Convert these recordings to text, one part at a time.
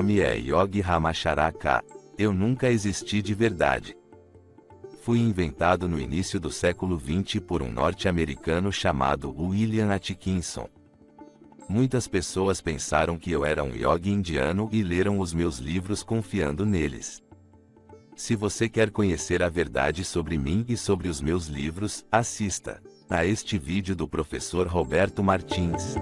nome é Yogi Ramacharaka. Eu nunca existi de verdade. Fui inventado no início do século XX por um norte-americano chamado William Atkinson. Muitas pessoas pensaram que eu era um yogi indiano e leram os meus livros confiando neles. Se você quer conhecer a verdade sobre mim e sobre os meus livros, assista a este vídeo do professor Roberto Martins.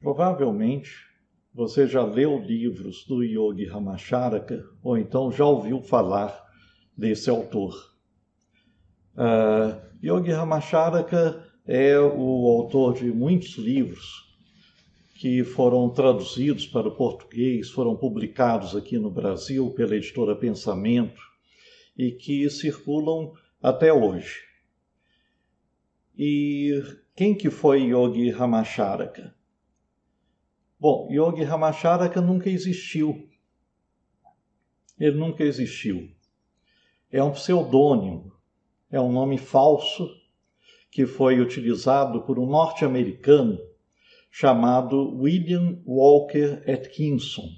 Provavelmente, você já leu livros do Yogi Ramacharaka ou então já ouviu falar desse autor? Uh, Yogi Ramacharaka é o autor de muitos livros que foram traduzidos para o português, foram publicados aqui no Brasil pela editora Pensamento e que circulam até hoje. E quem que foi Yogi Ramacharaka? Bom, Yogi Ramacharaka nunca existiu. Ele nunca existiu. É um pseudônimo, é um nome falso que foi utilizado por um norte-americano chamado William Walker Atkinson.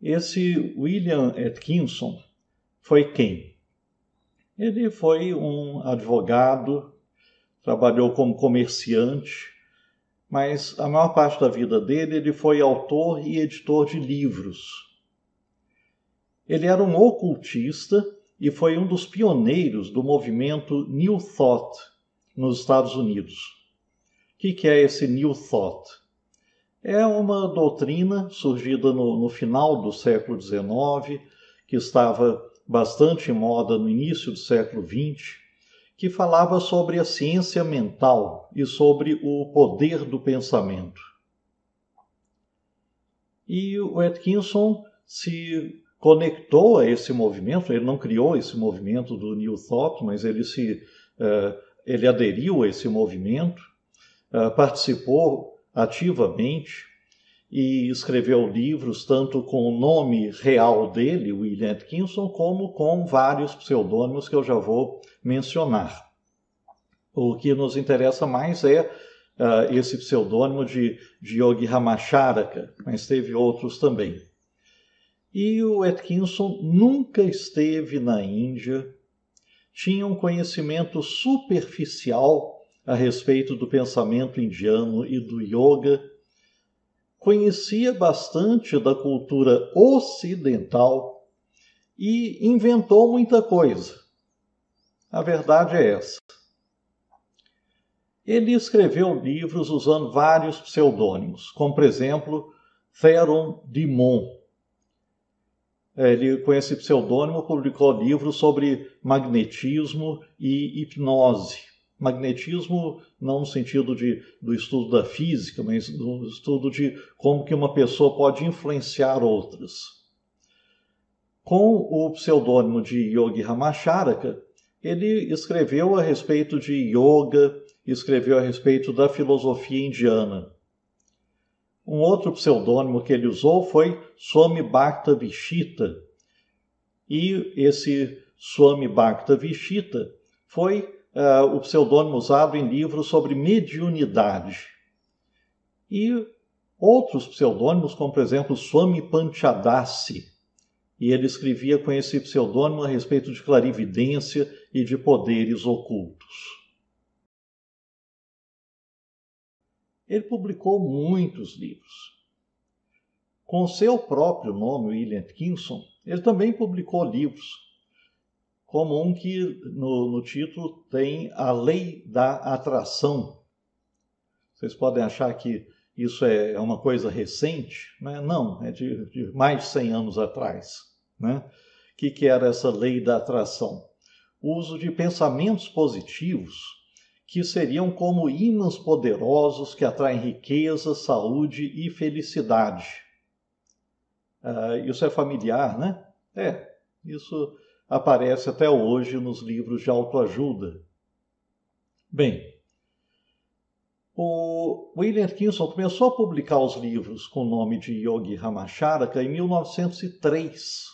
Esse William Atkinson foi quem? Ele foi um advogado, trabalhou como comerciante, mas a maior parte da vida dele ele foi autor e editor de livros. Ele era um ocultista e foi um dos pioneiros do movimento New Thought nos Estados Unidos. O que, é esse New Thought? É uma doutrina surgida no, no final do século XIX, que estava bastante em moda no início do século XX, que falava sobre a ciência mental e sobre o poder do pensamento. E o Atkinson se conectou a esse movimento, ele não criou esse movimento do New Thought, mas ele se uh, ele aderiu a esse movimento, uh, participou ativamente e escreveu livros tanto com o nome real dele, William Atkinson, como com vários pseudônimos que eu já vou mencionar. O que nos interessa mais é uh, esse pseudônimo de, de Yogi Ramacharaka, mas teve outros também. E o Atkinson nunca esteve na Índia, tinha um conhecimento superficial a respeito do pensamento indiano e do yoga conhecia bastante da cultura ocidental e inventou muita coisa. A verdade é essa. Ele escreveu livros usando vários pseudônimos, como por exemplo Theron Dimon. É, ele, com esse pseudônimo, publicou livros sobre magnetismo e hipnose. Magnetismo não no sentido de, do estudo da física, mas no estudo de como que uma pessoa pode influenciar outras. Com o pseudônimo de Yogi Ramacharaka, ele escreveu a respeito de yoga, escreveu a respeito da filosofia indiana. Um outro pseudônimo que ele usou foi Swami Bhakta Vishita. E esse Swami Bhakta Vishita foi uh, o pseudônimo usado em livros sobre mediunidade. E outros pseudônimos, como por exemplo Swami Panchadasi, e ele escrevia com esse pseudônimo a respeito de clarividência e de poderes ocultos. Ele publicou muitos livros. Com seu próprio nome, William Atkinson, ele também publicou livros, como um que no, no título tem a lei da atração. Vocês podem achar que isso é, é uma coisa recente, né? não, é de, de, mais de 100 anos atrás. Né? O que, que era essa lei da atração? O uso de pensamentos positivos, que seriam como ímãs poderosos que atraem riqueza, saúde e felicidade. Uh, isso é familiar, né? É, isso aparece até hoje nos livros de autoajuda. Bem, o William Kinson começou a publicar os livros com o nome de Yogi Ramacharaka em 1903.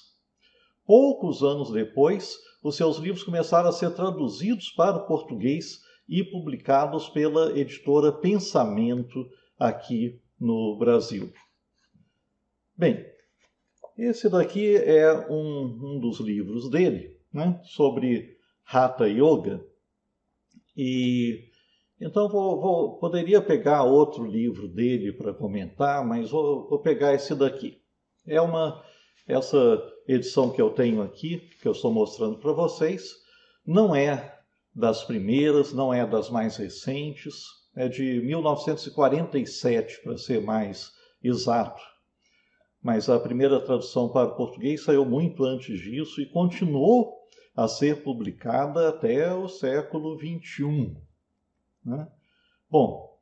Poucos anos depois, os seus livros começaram a ser traduzidos para o português e publicados pela editora Pensamento aqui no Brasil. Bem, esse daqui é um, um dos livros dele, né, sobre Hatha Yoga. E então vou, vou, poderia pegar outro livro dele para comentar, mas vou, vou, pegar esse daqui. É uma essa edição que eu tenho aqui, que eu estou mostrando para vocês, não é das primeiras, não é das mais recentes, é de 1947 para ser mais exato mas a primeira tradução para o português saiu muito antes disso e continuou a ser publicada até o século XXI. Né? Bom,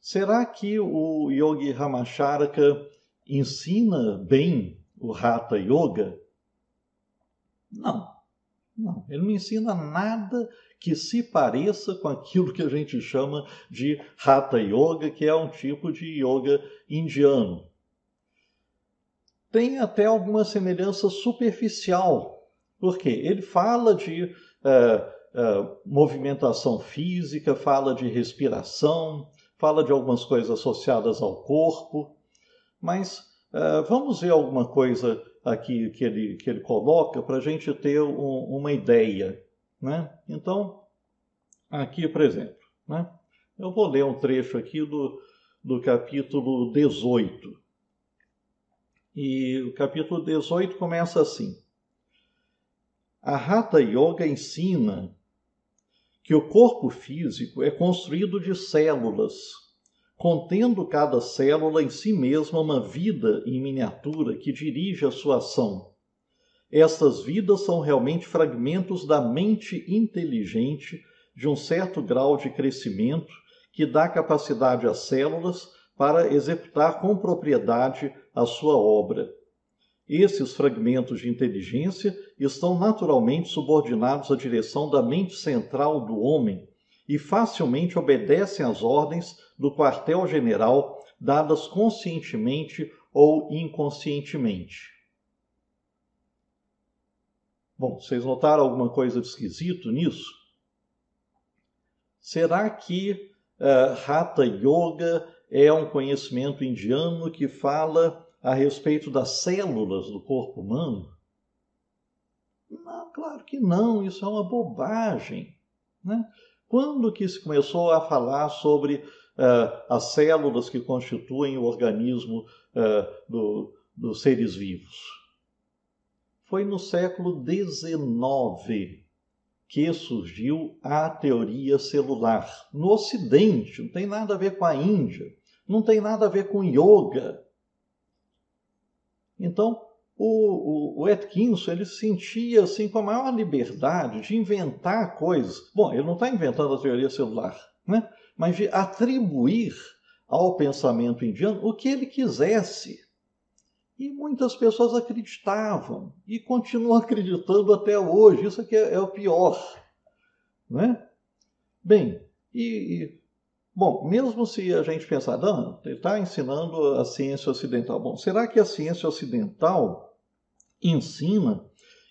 será que o Yogi Ramacharaka ensina bem o Hatha Yoga? Não, não. Ele não ensina nada que se pareça com aquilo que a gente chama de Hatha Yoga, que é um tipo de yoga indiano tem até alguma semelhança superficial. porque Ele fala de eh, eh, movimentação física, fala de respiração, fala de algumas coisas associadas ao corpo, mas eh, vamos ver alguma coisa aqui que ele, que ele coloca para a gente ter um, uma ideia. Né? Então, aqui, por exemplo, né? eu vou ler um trecho aqui do, do capítulo 18. E o capítulo 18 começa assim: A Hatha Yoga ensina que o corpo físico é construído de células, contendo cada célula em si mesma uma vida em miniatura que dirige a sua ação. Estas vidas são realmente fragmentos da mente inteligente de um certo grau de crescimento que dá capacidade às células para executar com propriedade a sua obra. Esses fragmentos de inteligência estão naturalmente subordinados à direção da mente central do homem e facilmente obedecem às ordens do quartel-general dadas conscientemente ou inconscientemente. Bom, vocês notaram alguma coisa de esquisito nisso? Será que uh, Hatha Yoga é um conhecimento indiano que fala a respeito das células do corpo humano? Não, claro que não, isso é uma bobagem. Né? Quando que se começou a falar sobre uh, as células que constituem o organismo uh, do, dos seres vivos? Foi no século XIX, que surgiu a teoria celular. No Ocidente, não tem nada a ver com a Índia, não tem nada a ver com yoga. Então, o, o, o Atkinson ele sentia assim com a maior liberdade de inventar coisas. Bom, ele não está inventando a teoria celular, né? mas de atribuir ao pensamento indiano o que ele quisesse. E muitas pessoas acreditavam e continuam acreditando até hoje. Isso aqui é, é o pior. Né? Bem, e, e, bom, mesmo se a gente pensar, ele está ensinando a ciência ocidental. Bom, será que a ciência ocidental ensina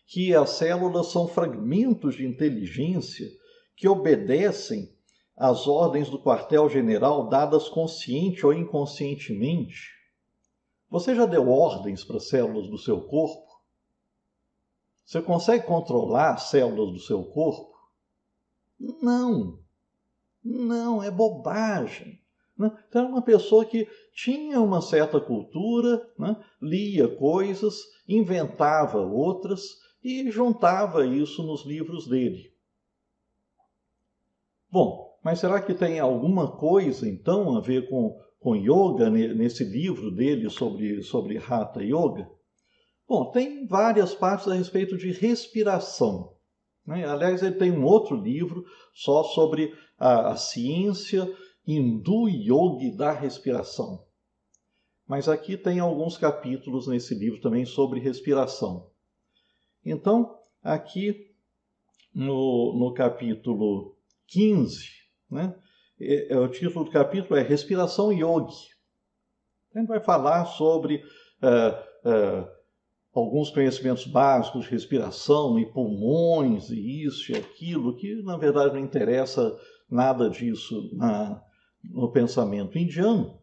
que as células são fragmentos de inteligência que obedecem às ordens do quartel-general dadas consciente ou inconscientemente? Você já deu ordens para as células do seu corpo? Você consegue controlar as células do seu corpo? Não. Não, é bobagem. Então, era uma pessoa que tinha uma certa cultura, né? lia coisas, inventava outras e juntava isso nos livros dele. Bom, mas será que tem alguma coisa então a ver com com yoga, nesse livro dele sobre, sobre Hatha Yoga? Bom, tem várias partes a respeito de respiração. Né? Aliás, ele tem um outro livro só sobre a, a ciência hindu yoga da respiração. Mas aqui tem alguns capítulos nesse livro também sobre respiração. Então, aqui no, no capítulo 15, né, é, é, o título do capítulo é Respiração Yogi. A gente vai falar sobre é, é, alguns conhecimentos básicos de respiração e pulmões e isso e aquilo, que na verdade não interessa nada disso na, no pensamento indiano.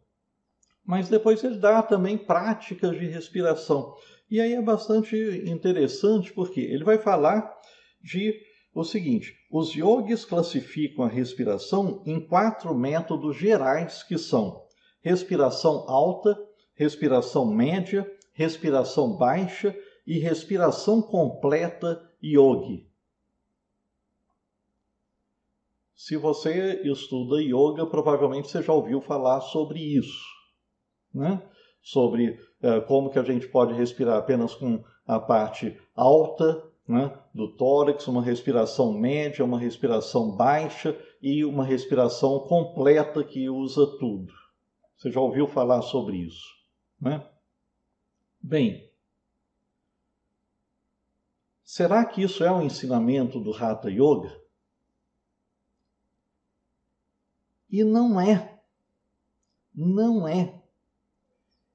Mas depois ele dá também práticas de respiração. E aí é bastante interessante porque ele vai falar de o seguinte: os yogis classificam a respiração em quatro métodos gerais que são respiração alta, respiração média, respiração baixa e respiração completa yogi. Se você estuda yoga, provavelmente você já ouviu falar sobre isso, né? Sobre eh, como que a gente pode respirar apenas com a parte alta, né, do tórax, uma respiração média, uma respiração baixa e uma respiração completa que usa tudo. Você já ouviu falar sobre isso, né? Bem, será que isso é um ensinamento do Hatha Yoga? E não é. Não é.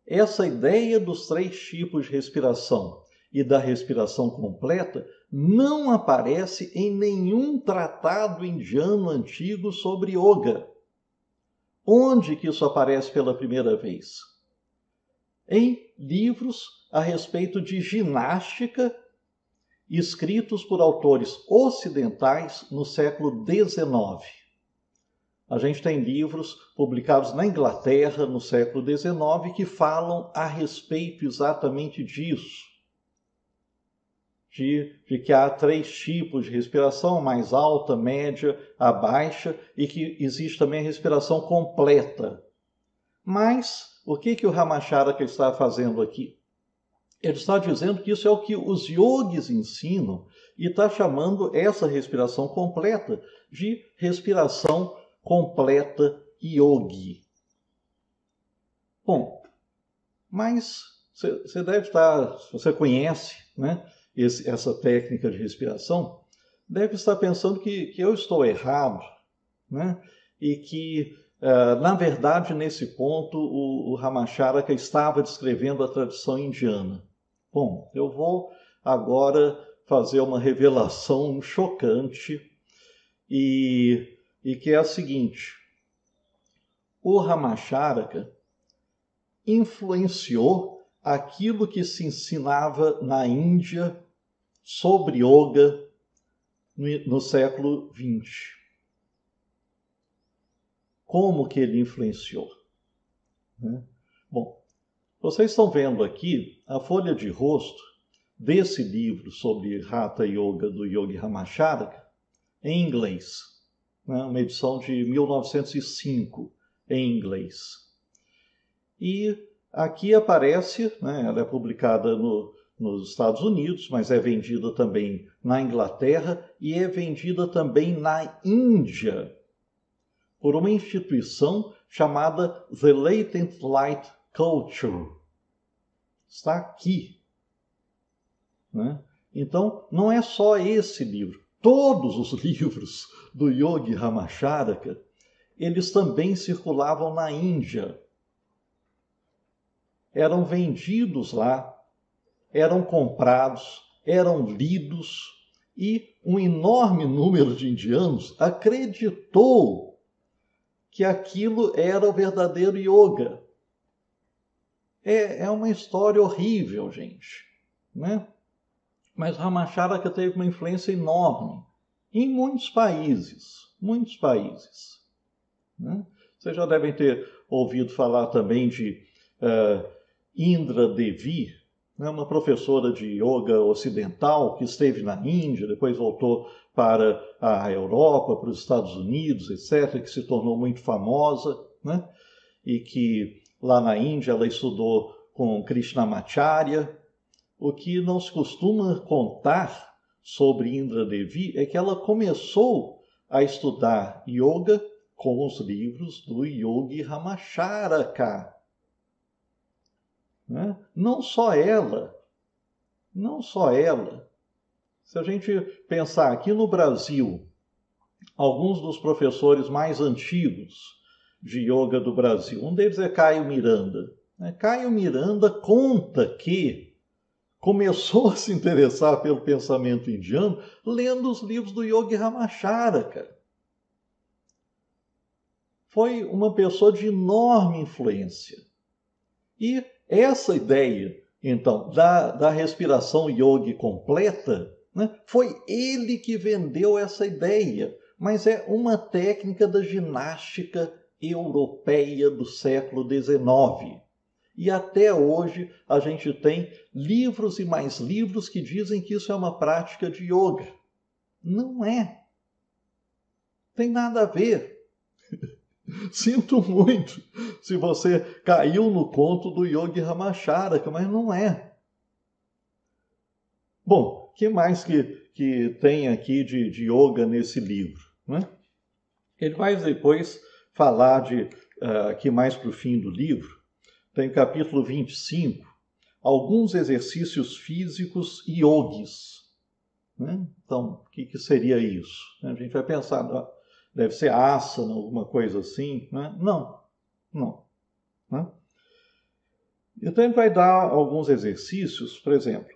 Essa ideia dos três tipos de respiração, e da respiração completa não aparece em nenhum tratado indiano antigo sobre yoga. Onde que isso aparece pela primeira vez? Em livros a respeito de ginástica escritos por autores ocidentais no século XIX. A gente tem livros publicados na Inglaterra no século XIX que falam a respeito exatamente disso de, de, que há três tipos de respiração, mais alta, média, a baixa, e que existe também a respiração completa. Mas o que, que o Ramachara que está fazendo aqui? Ele está dizendo que isso é o que os yogis ensinam e está chamando essa respiração completa de respiração completa yogi. Bom, mas você deve estar, você conhece, né? esse, essa técnica de respiração, deve estar pensando que, que eu estou errado, né? e que, uh, na verdade, nesse ponto, o, o Ramacharaka estava descrevendo a tradição indiana. Bom, eu vou agora fazer uma revelação chocante e, e que é a seguinte: o Ramacharaka influenciou aquilo que se ensinava na Índia sobre yoga no, século XX. Como que ele influenciou? Né? Bom, vocês estão vendo aqui a folha de rosto desse livro sobre Hatha Yoga do Yogi Ramachandra em inglês, né? uma edição de 1905 em inglês. E aqui aparece, né? ela é publicada no nos Estados Unidos, mas é vendida também na Inglaterra e é vendida também na Índia por uma instituição chamada The Latent Light Culture. Está aqui. Né? Então, não é só esse livro. Todos os livros do Yogi Ramacharaka, eles também circulavam na Índia. Eram vendidos lá eram comprados, eram lidos e um enorme número de indianos acreditou que aquilo era o verdadeiro yoga. É, é uma história horrível, gente, né? Mas Ramacharaka teve uma influência enorme em muitos países, muitos países. Né? Vocês já devem ter ouvido falar também de uh, Indra Devi, né, uma professora de yoga ocidental que esteve na Índia, depois voltou para a Europa, para os Estados Unidos, etc., que se tornou muito famosa, né, e que lá na Índia ela estudou com Krishnamacharya. O que não se costuma contar sobre Indra Devi é que ela começou a estudar yoga com os livros do Yogi Ramacharaka, né? Não só ela, não só ela. Se a gente pensar aqui no Brasil, alguns dos professores mais antigos de yoga do Brasil, um deles é Caio Miranda. Né? Caio Miranda conta que começou a se interessar pelo pensamento indiano lendo os livros do Yogi Ramachara, cara. Foi uma pessoa de enorme influência. E essa ideia, então, da, da respiração yoga completa, né, foi ele que vendeu essa ideia, mas é uma técnica da ginástica europeia do século XIX. E até hoje a gente tem livros e mais livros que dizem que isso é uma prática de yoga. Não é. Tem nada a ver. Sinto muito se você caiu no conto do Yogi Ramacharaka, mas não é. Bom, que mais que, que tem aqui de, de yoga nesse livro? Né? Ele vai depois falar de uh, ah, aqui mais para o fim do livro, tem o capítulo 25, alguns exercícios físicos yogis. Né? Então, o que, que seria isso? A gente vai pensar, deve ser asana, alguma coisa assim. Né? Não, não. Né? Então ele vai dar alguns exercícios, por exemplo,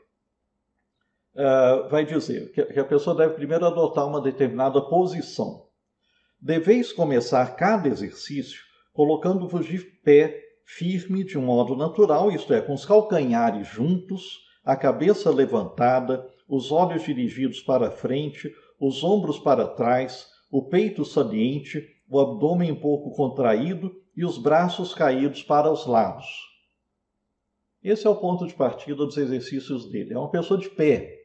uh, vai dizer que a pessoa deve primeiro adotar uma determinada posição. Deveis começar cada exercício colocando-vos de pé firme de um modo natural, isto é, com os calcanhares juntos, a cabeça levantada, os olhos dirigidos para a frente, os ombros para trás, o peito saliente, o abdômen um pouco contraído e os braços caídos para os lados. Esse é o ponto de partida dos exercícios dele. É uma pessoa de pé,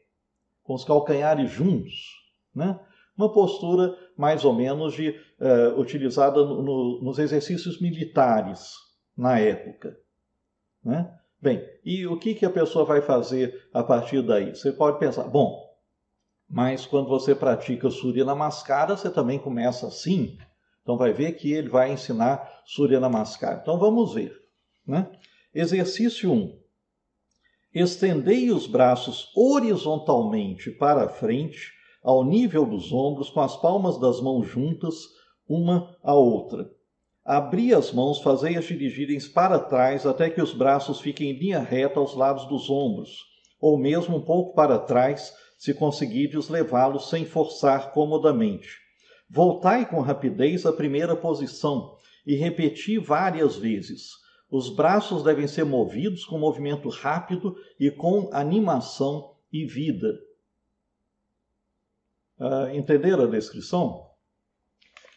com os calcanhares juntos, né? Uma postura mais ou menos de, uh, utilizada no, no, nos exercícios militares na época, né? Bem, e o que, que a pessoa vai fazer a partir daí? Você pode pensar, bom, mas quando você pratica Surya Namaskara, você também começa assim. Então vai ver que ele vai ensinar Surya Namaskara. Então vamos ver. Né? Exercício 1. Estendei os braços horizontalmente para a frente, ao nível dos ombros, com as palmas das mãos juntas, uma à outra. Abri as mãos, fazei-as dirigirem para trás até que os braços fiquem em linha reta aos lados dos ombros, ou mesmo um pouco para trás, se conseguirdes levá-lo sem forçar comodamente. Voltai com rapidez à primeira posição e repeti várias vezes. Os braços devem ser movidos com movimento rápido e com animação e vida. Uh, entenderam a descrição?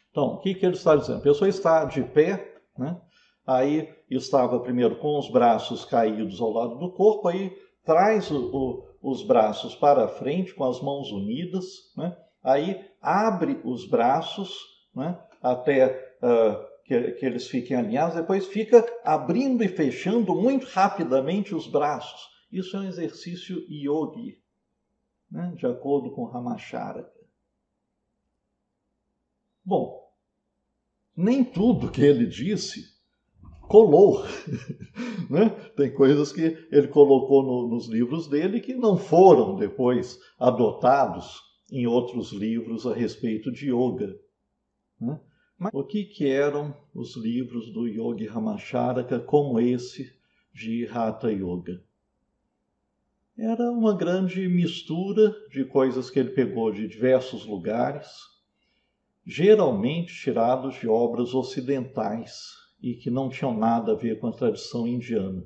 Então, o que, que ele está dizendo? A pessoa está de pé, né? aí estava primeiro com os braços caídos ao lado do corpo, aí traz o, o os braços para frente com as mãos unidas, né? aí abre os braços né? até uh, que, que eles fiquem alinhados, depois fica abrindo e fechando muito rapidamente os braços. Isso é um exercício yogi, né? de acordo com Ramacharya. Bom, nem tudo que ele disse colou. né? Tem coisas que ele colocou no, nos livros dele que não foram depois adotados em outros livros a respeito de yoga. Né? Mas o que, que eram os livros do Yogi Ramacharaka como esse de Hatha Yoga? Era uma grande mistura de coisas que ele pegou de diversos lugares, geralmente tirados de obras ocidentais, e que não tinham nada a ver com a tradição indiana.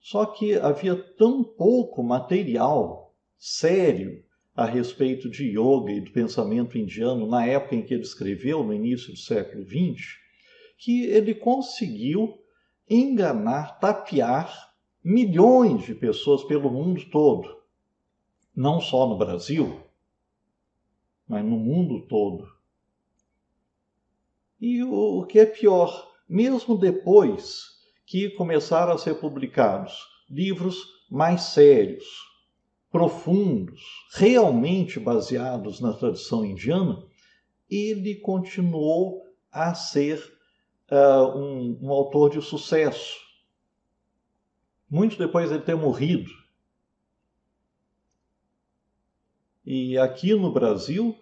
Só que havia tão pouco material sério a respeito de yoga e do pensamento indiano na época em que ele escreveu, no início do século XX, que ele conseguiu enganar, tapear milhões de pessoas pelo mundo todo, não só no Brasil, mas no mundo todo. E o, o que é pior, mesmo depois que começaram a ser publicados livros mais sérios, profundos, realmente baseados na tradição indiana, ele continuou a ser uh, um, um autor de sucesso. Muito depois de ter morrido. E aqui no Brasil,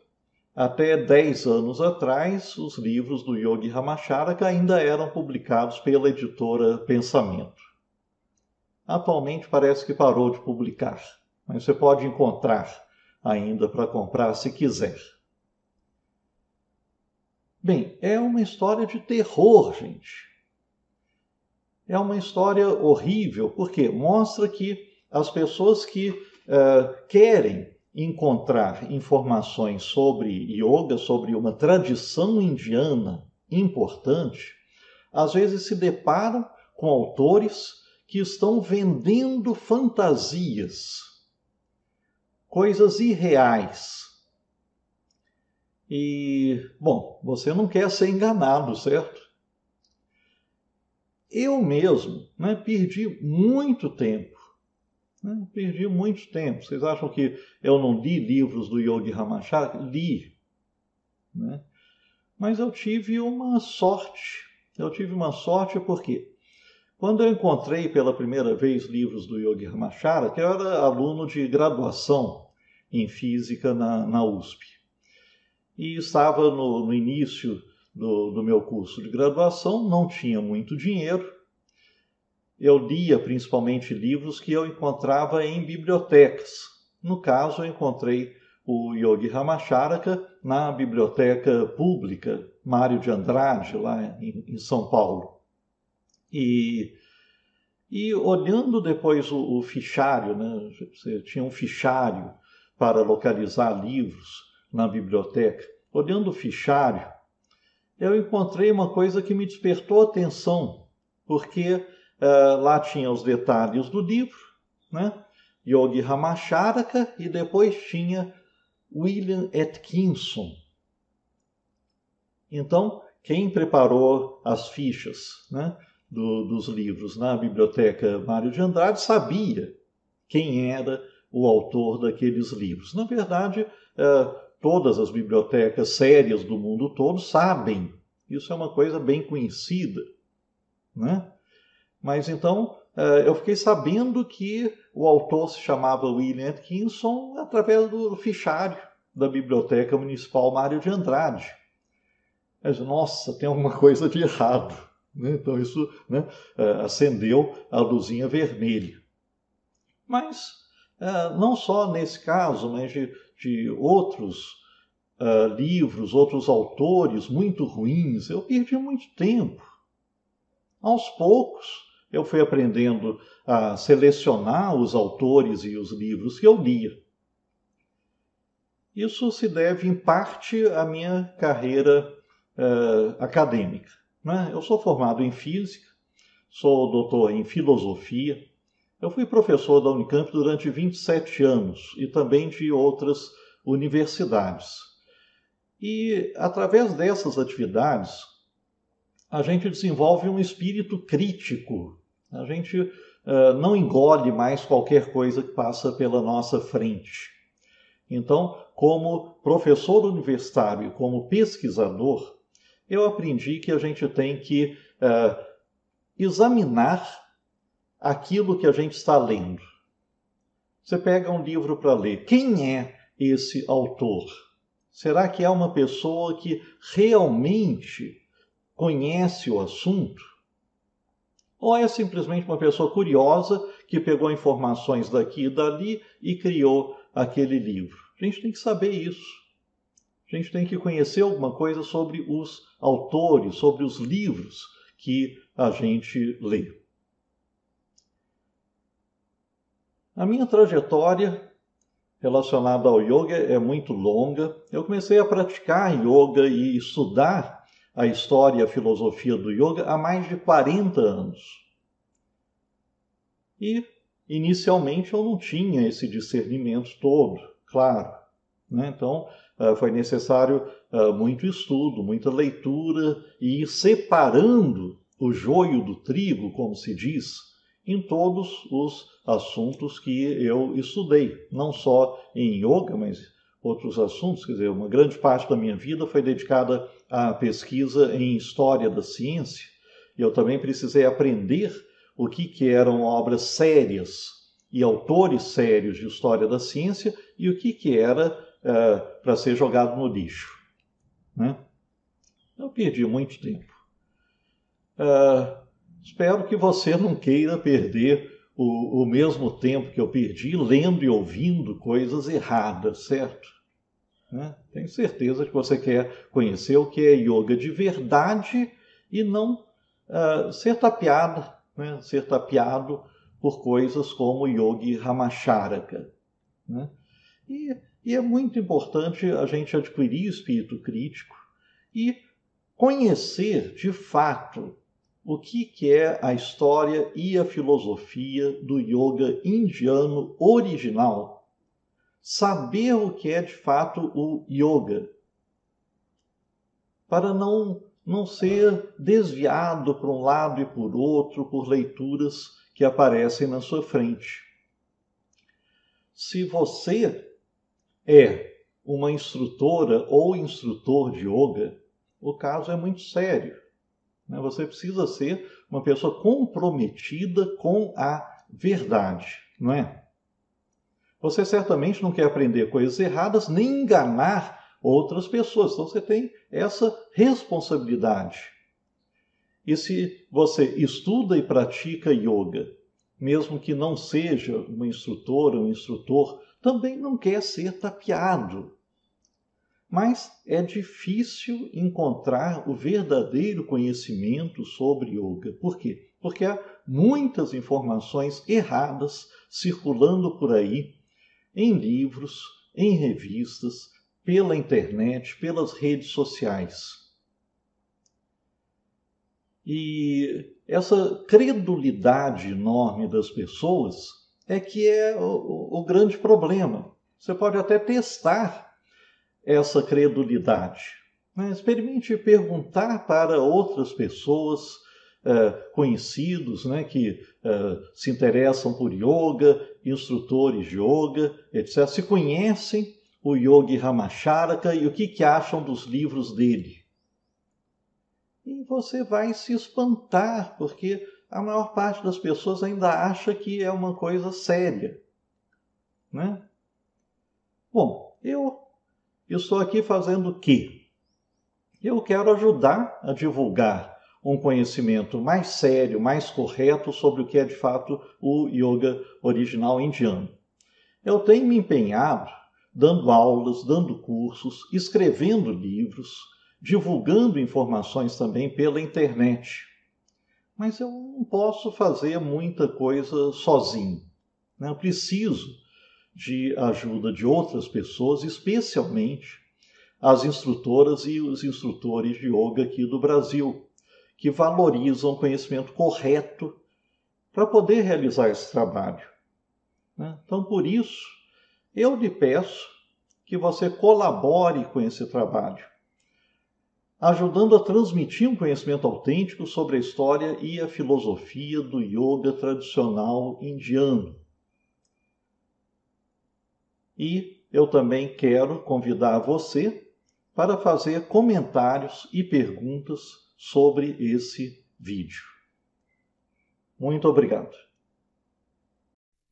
até 10 anos atrás, os livros do Yogi Ramacharaka ainda eram publicados pela editora Pensamento. Atualmente parece que parou de publicar, mas você pode encontrar ainda para comprar se quiser. Bem, é uma história de terror, gente. É uma história horrível, porque mostra que as pessoas que uh, querem encontrar informações sobre yoga, sobre uma tradição indiana importante, às vezes se deparam com autores que estão vendendo fantasias, coisas irreais. E, bom, você não quer ser enganado, certo? Eu mesmo né, perdi muito tempo né? Perdi muito tempo. Vocês acham que eu não li livros do Yogi Ramachar? Li. Né? Mas eu tive uma sorte. Eu tive uma sorte porque quando eu encontrei pela primeira vez livros do Yogi Ramachara, que eu era aluno de graduação em física na, na USP, e estava no, no início do, do meu curso de graduação, não tinha muito dinheiro, eu lia principalmente livros que eu encontrava em bibliotecas. No caso, eu encontrei o Yogi Ramacharaka na biblioteca pública Mário de Andrade, lá em, em São Paulo. E, e olhando depois o, o fichário, né? você tinha um fichário para localizar livros na biblioteca. Olhando o fichário, eu encontrei uma coisa que me despertou atenção, porque Uh, lá tinha os detalhes do livro, né? Yogi Ramacharaka, e depois tinha William Atkinson. Então, quem preparou as fichas né, do, dos livros na biblioteca Mário de Andrade sabia quem era o autor daqueles livros. Na verdade, uh, todas as bibliotecas sérias do mundo todo sabem. Isso é uma coisa bem conhecida. Né? Mas então eh, eu fiquei sabendo que o autor se chamava William Atkinson através do fichário da Biblioteca Municipal Mário de Andrade. Mas, Nossa, tem alguma coisa de errado. Né? Então isso né, eh, acendeu a luzinha vermelha. Mas eh, não só nesse caso, mas de, de outros Uh, livros, outros autores muito ruins. Eu perdi muito tempo. Aos poucos, eu fui aprendendo a selecionar os autores e os livros que eu lia. Isso se deve, em parte, à minha carreira eh, acadêmica. Né? Eu sou formado em física, sou doutor em filosofia, eu fui professor da Unicamp durante 27 anos e também de outras universidades. E, através dessas atividades, a gente desenvolve um espírito crítico a gente uh, não engole mais qualquer coisa que passa pela nossa frente. Então, como professor universitário, como pesquisador, eu aprendi que a gente tem que uh, examinar aquilo que a gente está lendo. Você pega um livro para ler. Quem é esse autor? Será que é uma pessoa que realmente conhece o assunto? ou é simplesmente uma pessoa curiosa que pegou informações daqui e dali e criou aquele livro. A gente tem que saber isso. A gente tem que conhecer alguma coisa sobre os autores, sobre os livros que a gente lê. A minha trajetória relacionada ao yoga é muito longa. Eu comecei a praticar yoga e estudar a história e a filosofia do yoga há mais de 40 anos. E inicialmente eu não tinha esse discernimento todo, claro. Né? Então eh, foi necessário eh, muito estudo, muita leitura e ir separando o joio do trigo, como se diz, em todos os assuntos que eu estudei, não só em yoga, mas outros assuntos. Quer dizer, uma grande parte da minha vida foi dedicada a pesquisa em história da ciência, eu também precisei aprender o que, que eram obras sérias e autores sérios de história da ciência e o que, que era uh, eh, para ser jogado no lixo. Né? Eu perdi muito tempo. Uh, espero que você não queira perder o, o mesmo tempo que eu perdi lendo e ouvindo coisas erradas, certo? Né? Tenho certeza que você quer conhecer o que é yoga de verdade e não uh, ser tapeado, né? ser tapeado por coisas como Yogi Ramacharaka. Né? E, e é muito importante a gente adquirir espírito crítico e conhecer de fato o que, que é a história e a filosofia do yoga indiano original, saber o que é de fato o yoga, para não, não ser desviado para um lado e por outro por leituras que aparecem na sua frente. Se você é uma instrutora ou instrutor de yoga, o caso é muito sério. Né? Você precisa ser uma pessoa comprometida com a verdade, não é? Você certamente não quer aprender coisas erradas nem enganar outras pessoas. Então você tem essa responsabilidade. E se você estuda e pratica yoga, mesmo que não seja uma instrutora, um instrutor, também não quer ser tapeado. Mas é difícil encontrar o verdadeiro conhecimento sobre yoga. Por quê? Porque há muitas informações erradas circulando por aí em livros, em revistas, pela internet, pelas redes sociais. E essa credulidade enorme das pessoas é que é o, o grande problema. Você pode até testar essa credulidade. Né? Experimente perguntar para outras pessoas é, conhecidos né, que é, se interessam por yoga, instrutores de yoga, etc., se conhecem o Yogi Ramacharaka e o que, que acham dos livros dele. E você vai se espantar, porque a maior parte das pessoas ainda acha que é uma coisa séria. Né? Bom, eu estou aqui fazendo o quê? Eu quero ajudar a divulgar um conhecimento mais sério, mais correto sobre o que é de fato o yoga original indiano. Eu tenho me empenhado dando aulas, dando cursos, escrevendo livros, divulgando informações também pela internet. Mas eu não posso fazer muita coisa sozinho. Né? Eu preciso de ajuda de outras pessoas, especialmente as instrutoras e os instrutores de yoga aqui do Brasil, que valorizam o conhecimento correto para poder realizar esse trabalho. Né? Então, por isso, eu lhe peço que você colabore com esse trabalho, ajudando a transmitir um conhecimento autêntico sobre a história e a filosofia do yoga tradicional indiano. E eu também quero convidar você para fazer comentários e perguntas sobre esse vídeo. Muito obrigado.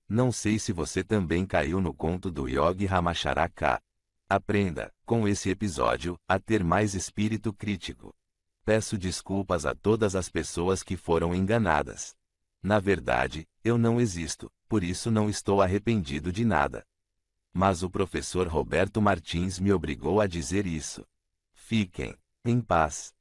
Não sei se você também caiu no conto do Yogi Ramacharaka. Aprenda, com esse episódio, a ter mais espírito crítico. Peço desculpas a todas as pessoas que foram enganadas. Na verdade, eu não existo, por isso não estou arrependido de nada. Mas o professor Roberto Martins me obrigou a dizer isso. Fiquem em paz.